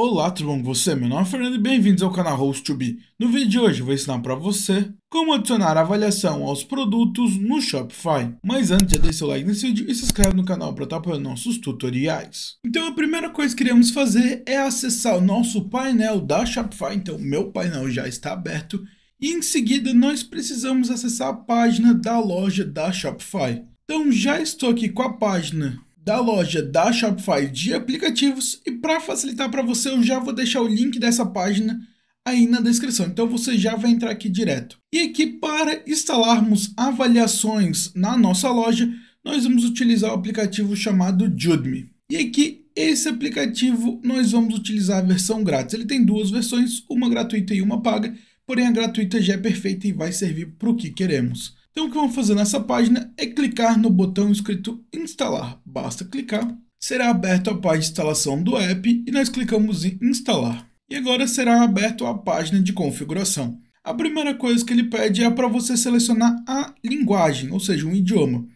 Olá, tudo bom com você? Meu nome é Fernando e bem-vindos ao canal Host Be. No vídeo de hoje vou ensinar para você como adicionar avaliação aos produtos no Shopify. Mas antes, já deixa seu like nesse vídeo e se inscreve no canal para estar tá apoiando nossos tutoriais. Então a primeira coisa que queremos fazer é acessar o nosso painel da Shopify, então meu painel já está aberto. E em seguida nós precisamos acessar a página da loja da Shopify. Então já estou aqui com a página da loja da Shopify de aplicativos e para facilitar para você eu já vou deixar o link dessa página aí na descrição. Então você já vai entrar aqui direto. E aqui para instalarmos avaliações na nossa loja, nós vamos utilizar o aplicativo chamado Judme. E aqui esse aplicativo nós vamos utilizar a versão grátis. Ele tem duas versões, uma gratuita e uma paga, porém a gratuita já é perfeita e vai servir para o que queremos. Então o que vamos fazer nessa página é clicar no botão escrito instalar. Basta clicar, será aberta a página de instalação do app e nós clicamos em instalar. E agora será aberta a página de configuração. A primeira coisa que ele pede é para você selecionar a linguagem, ou seja, um idioma.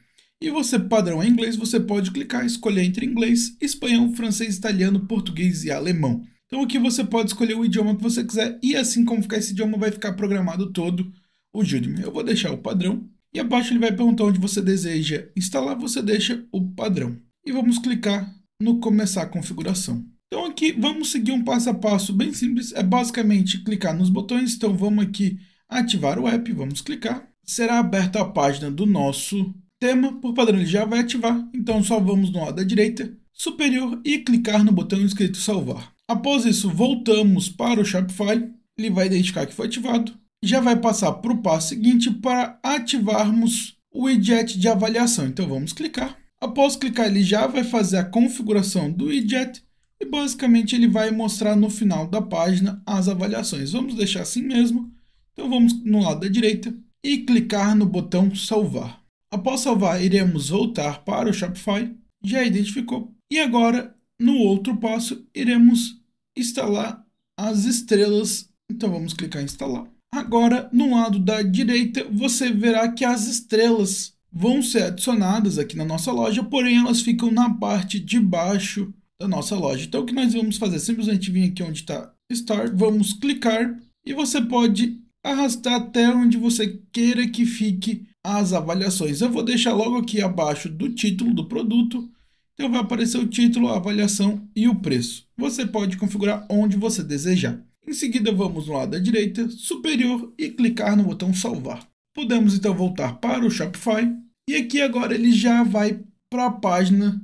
E você padrão é inglês, você pode clicar escolher entre inglês, espanhol, francês, italiano, português e alemão. Então aqui você pode escolher o idioma que você quiser e assim como ficar esse idioma vai ficar programado todo o Judim, Eu vou deixar o padrão e abaixo ele vai perguntar onde você deseja instalar, você deixa o padrão. E vamos clicar no começar a configuração. Então aqui vamos seguir um passo a passo bem simples, é basicamente clicar nos botões, então vamos aqui ativar o app, vamos clicar. Será aberta a página do nosso tema, por padrão ele já vai ativar, então só vamos no lado da direita, superior e clicar no botão escrito salvar. Após isso voltamos para o Shopify, ele vai identificar que foi ativado, já vai passar para o passo seguinte para ativarmos o widget de avaliação. Então vamos clicar. Após clicar, ele já vai fazer a configuração do widget e basicamente ele vai mostrar no final da página as avaliações. Vamos deixar assim mesmo. Então vamos no lado da direita e clicar no botão salvar. Após salvar, iremos voltar para o Shopify. Já identificou. E agora, no outro passo, iremos instalar as estrelas. Então vamos clicar em instalar. Agora, no lado da direita, você verá que as estrelas vão ser adicionadas aqui na nossa loja, porém elas ficam na parte de baixo da nossa loja. Então o que nós vamos fazer? Simplesmente vir aqui onde está Start, vamos clicar e você pode arrastar até onde você queira que fique as avaliações. Eu vou deixar logo aqui abaixo do título do produto, então vai aparecer o título, a avaliação e o preço. Você pode configurar onde você desejar. Em seguida, vamos no lado da direita, superior e clicar no botão salvar. Podemos então voltar para o Shopify e aqui agora ele já vai para a página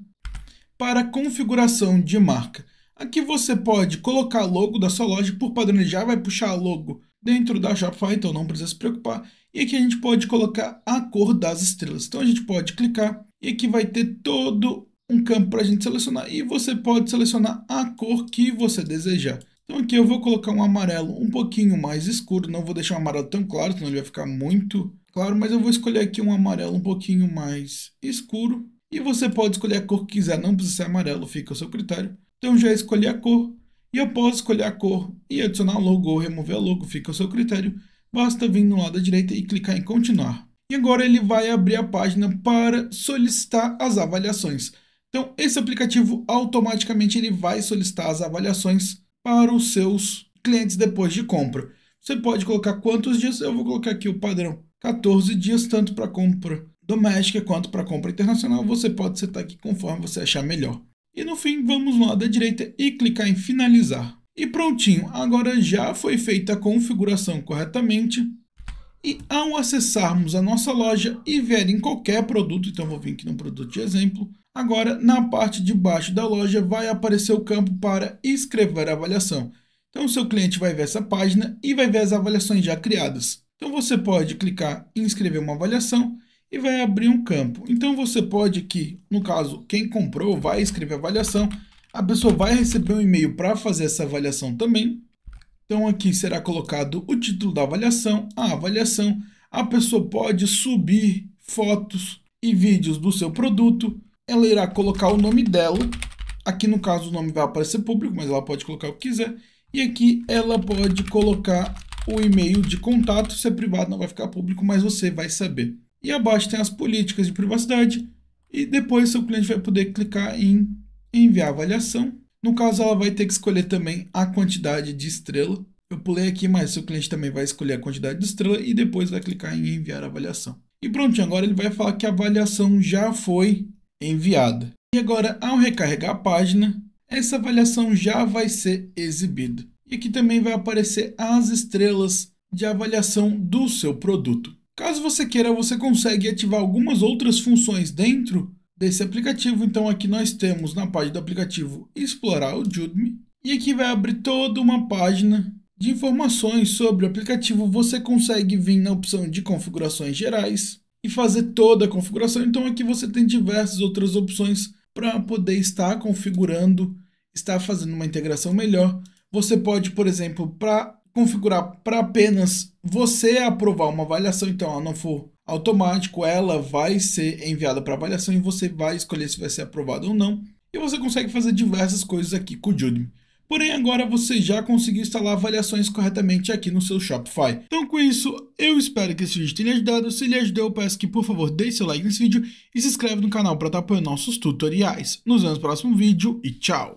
para configuração de marca. Aqui você pode colocar logo da sua loja, por padrão ele já vai puxar logo dentro da Shopify, então não precisa se preocupar. E aqui a gente pode colocar a cor das estrelas. Então a gente pode clicar e aqui vai ter todo um campo para a gente selecionar e você pode selecionar a cor que você desejar. Então aqui eu vou colocar um amarelo um pouquinho mais escuro, não vou deixar um amarelo tão claro, senão ele vai ficar muito claro, mas eu vou escolher aqui um amarelo um pouquinho mais escuro. E você pode escolher a cor que quiser, não precisa ser amarelo, fica ao seu critério. Então já escolhi a cor, e eu posso escolher a cor e adicionar logo ou remover a logo, fica ao seu critério. Basta vir no lado da direita e clicar em continuar. E agora ele vai abrir a página para solicitar as avaliações. Então esse aplicativo automaticamente ele vai solicitar as avaliações para os seus clientes depois de compra. Você pode colocar quantos dias, eu vou colocar aqui o padrão 14 dias, tanto para compra doméstica quanto para compra internacional. Você pode setar aqui conforme você achar melhor. E no fim, vamos lá da direita e clicar em finalizar. E prontinho, agora já foi feita a configuração corretamente. E ao acessarmos a nossa loja e ver em qualquer produto, então vou vir aqui no produto de exemplo, Agora, na parte de baixo da loja, vai aparecer o campo para escrever a avaliação. Então, o seu cliente vai ver essa página e vai ver as avaliações já criadas. Então, você pode clicar em escrever uma avaliação e vai abrir um campo. Então, você pode aqui, no caso, quem comprou vai escrever a avaliação. A pessoa vai receber um e-mail para fazer essa avaliação também. Então, aqui será colocado o título da avaliação, a avaliação. A pessoa pode subir fotos e vídeos do seu produto ela irá colocar o nome dela. Aqui no caso o nome vai aparecer público, mas ela pode colocar o que quiser. E aqui ela pode colocar o e-mail de contato, se é privado não vai ficar público, mas você vai saber. E abaixo tem as políticas de privacidade e depois seu cliente vai poder clicar em enviar avaliação. No caso ela vai ter que escolher também a quantidade de estrela. Eu pulei aqui, mas seu cliente também vai escolher a quantidade de estrela e depois vai clicar em enviar avaliação. E pronto agora ele vai falar que a avaliação já foi enviada. E agora, ao recarregar a página, essa avaliação já vai ser exibida. E aqui também vai aparecer as estrelas de avaliação do seu produto. Caso você queira, você consegue ativar algumas outras funções dentro desse aplicativo. Então aqui nós temos na página do aplicativo explorar o Judme e aqui vai abrir toda uma página de informações sobre o aplicativo. Você consegue vir na opção de configurações gerais, e fazer toda a configuração. Então aqui você tem diversas outras opções para poder estar configurando, estar fazendo uma integração melhor. Você pode, por exemplo, para configurar para apenas você aprovar uma avaliação, então ela não for automático, ela vai ser enviada para avaliação e você vai escolher se vai ser aprovado ou não. E você consegue fazer diversas coisas aqui com o Judy. Porém, agora você já conseguiu instalar avaliações corretamente aqui no seu Shopify. Então, com isso, eu espero que esse vídeo tenha ajudado. Se ele ajudou, eu peço que, por favor, deixe seu like nesse vídeo e se inscreve no canal para estar apoiando nossos tutoriais. Nos vemos no próximo vídeo e tchau!